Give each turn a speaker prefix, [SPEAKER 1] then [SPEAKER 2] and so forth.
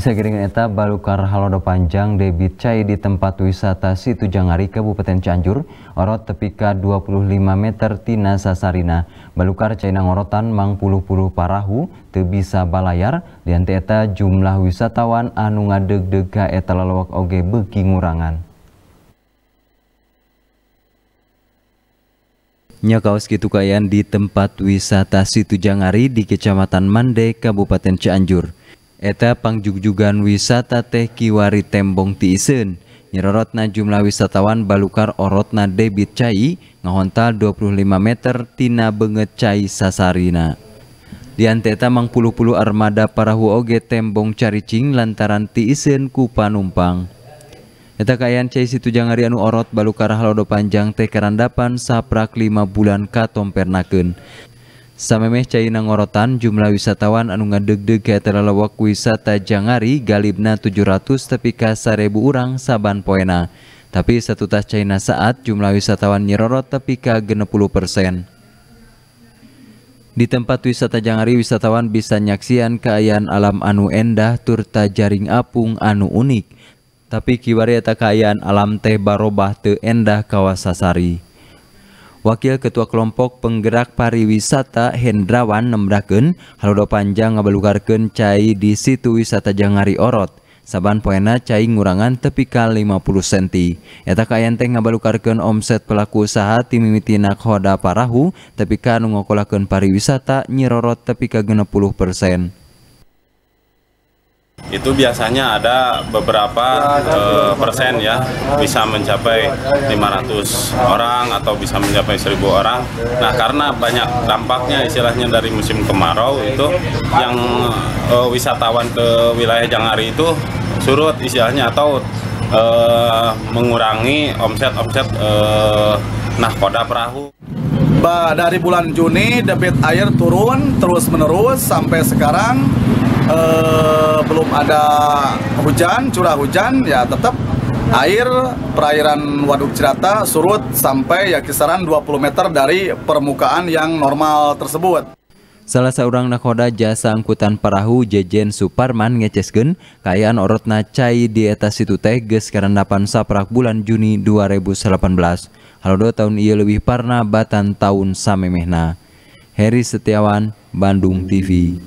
[SPEAKER 1] giring eta balukar halodo panjang debit cai di tempat wisata Situ Jangari Kabupaten Cianjur orot tepika 25 meter tina sasarina balukar cai nangorotan mang puluh-puluh parahu teu bisa balayar dianti eta jumlah wisatawan anu ngadeg-deg eta lalawak oge beuki ngurangan Nya kaos kitu di tempat wisata Situ Jangari di Kecamatan Mande Kabupaten Cianjur. Panjuk juga wisata tehh Kiwari tembong tien nyerotna jumlah wisatawan Ballukar orotna Debit Cai mengontal 25 meter Tina bangetcai Sasarina dianta mang Armada para Wooge tembong caricing lantaran tiizen ku Panumpang etatujangrianu Orot Balar Haldo panjang tehkerandapan saprak 5 bulan Katompernaken di Samemeh Cai ngorotan jumlah wisatawan anu ngadeg-deg ke lelawak wisata Jangari galibna 700 tapi ka 1000 urang saban poena. Tapi satu tas China saat jumlah wisatawan nyerorot tapi ka 60 persen. Di tempat wisata Jangari wisatawan bisa nyaksian keayaan alam anu endah turta jaring apung anu unik. Tapi kiwari eta keayaan alam teh barobah te endah kawasasari. Wakil Ketua Kelompok Penggerak Pariwisata Hendrawan Nembraken Haludo Panjang ngabelugarkan cai di situ wisata Jangari Orot. Saban poena cai ngurangan tepi tepikal 50 cm. Eta kayan teh ngabalukarkeun omset pelaku usaha mimiti Hoda Parahu tepika nu ngokolakeun pariwisata nyirorot tepika 60 persen.
[SPEAKER 2] Itu biasanya ada beberapa ya, eh, persen ya, bisa mencapai 500 ya, ya, orang atau bisa mencapai 1000 orang. Nah, karena banyak dampaknya istilahnya dari musim kemarau itu yang eh, wisatawan ke wilayah Jangari itu surut istilahnya atau eh, mengurangi omset-omset eh, nahkoda perahu
[SPEAKER 3] dari bulan Juni debit air turun terus menerus sampai sekarang eh, belum ada hujan, curah hujan, ya tetap air perairan Waduk Cirata surut sampai ya kisaran 20 meter dari permukaan yang normal tersebut.
[SPEAKER 1] Salah seorang nakoda jasa angkutan perahu Jejen Suparman ngecesgen, kayaan orotna cai di atas situ teh karena karendapan saprak bulan Juni 2018. Halo dua tahun ia lebih parna batan tahun samemehna. Heri Setiawan, Bandung TV.